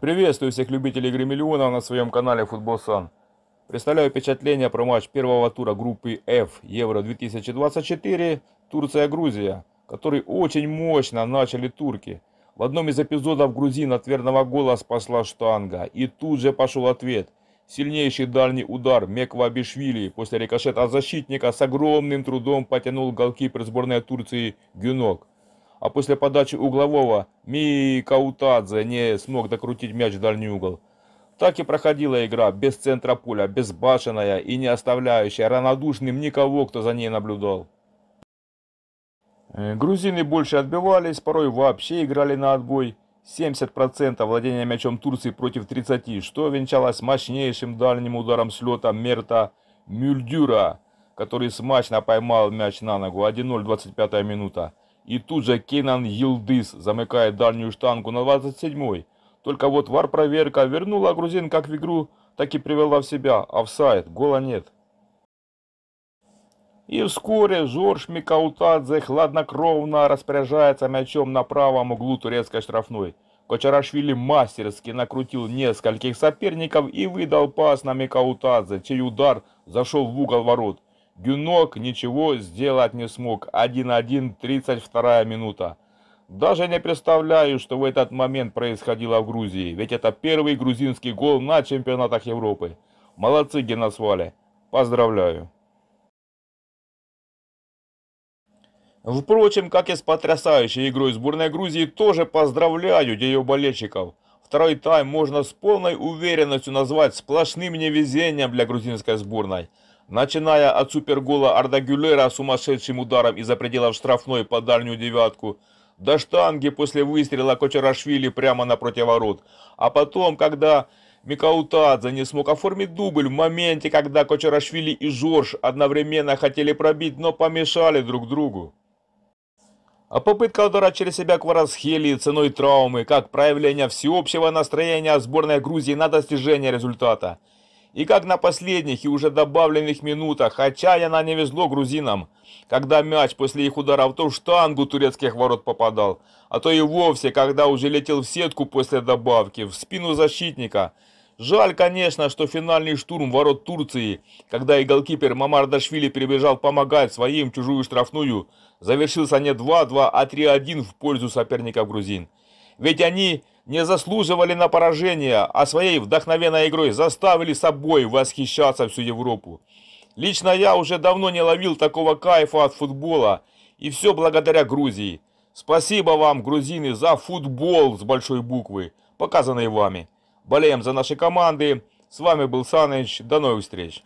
Приветствую всех любителей игры миллионов на своем канале Футбол Сан. Представляю впечатление про матч первого тура группы F Евро 2024 Турция-Грузия, который очень мощно начали турки. В одном из эпизодов грузин от верного гола спасла штанга. И тут же пошел ответ. Сильнейший дальний удар Меква Бишвили после рикошета защитника с огромным трудом потянул голкипер сборной Турции Гюнок. А после подачи углового Микаутадзе не смог докрутить мяч в дальний угол. Так и проходила игра, без центра поля, безбашенная и не оставляющая равнодушным никого, кто за ней наблюдал. Э, грузины больше отбивались, порой вообще играли на отбой. 70% владения мячом Турции против 30, что венчалось мощнейшим дальним ударом слета Мерта Мюльдюра, который смачно поймал мяч на ногу. 1-0, 25 минута. И тут же Кенан Йилдыс замыкает дальнюю штангу на 27-й. Только вот вар-проверка вернула грузин как в игру, так и привела в себя. Офсайд, гола нет. И вскоре Жорж Микаутадзе хладнокровно распоряжается мячом на правом углу турецкой штрафной. Кочарашвили мастерски накрутил нескольких соперников и выдал пас на Микаутадзе, чей удар зашел в угол ворот. Гюнок ничего сделать не смог. 1-1, 32 минута. Даже не представляю, что в этот момент происходило в Грузии, ведь это первый грузинский гол на чемпионатах Европы. Молодцы, Геносвали. Поздравляю. Впрочем, как и с потрясающей игрой сборной Грузии, тоже поздравляю ее болельщиков. Второй тайм можно с полной уверенностью назвать сплошным невезением для грузинской сборной. Начиная от супергола Ардагюлера сумасшедшим ударом из-за пределов штрафной по дальнюю девятку, до штанги после выстрела Кочерашвили прямо напротив ворот. А потом, когда Микаутадзе не смог оформить дубль в моменте, когда Кочерашвили и Жорж одновременно хотели пробить, но помешали друг другу. А попытка удара через себя Кварасхелии ценой травмы, как проявление всеобщего настроения сборной Грузии на достижение результата – и как на последних и уже добавленных минутах отчаянно а не везло грузинам, когда мяч после их ударов то в штангу турецких ворот попадал, а то и вовсе, когда уже летел в сетку после добавки, в спину защитника. Жаль, конечно, что финальный штурм ворот Турции, когда и голкипер Мамардашвили перебежал помогать своим чужую штрафную, завершился не 2-2, а 3-1 в пользу соперников грузин. Ведь они не заслуживали на поражение, а своей вдохновенной игрой заставили собой восхищаться всю Европу. Лично я уже давно не ловил такого кайфа от футбола, и все благодаря Грузии. Спасибо вам, грузины, за футбол с большой буквы, показанный вами. Болеем за наши команды. С вами был Саныч. До новых встреч.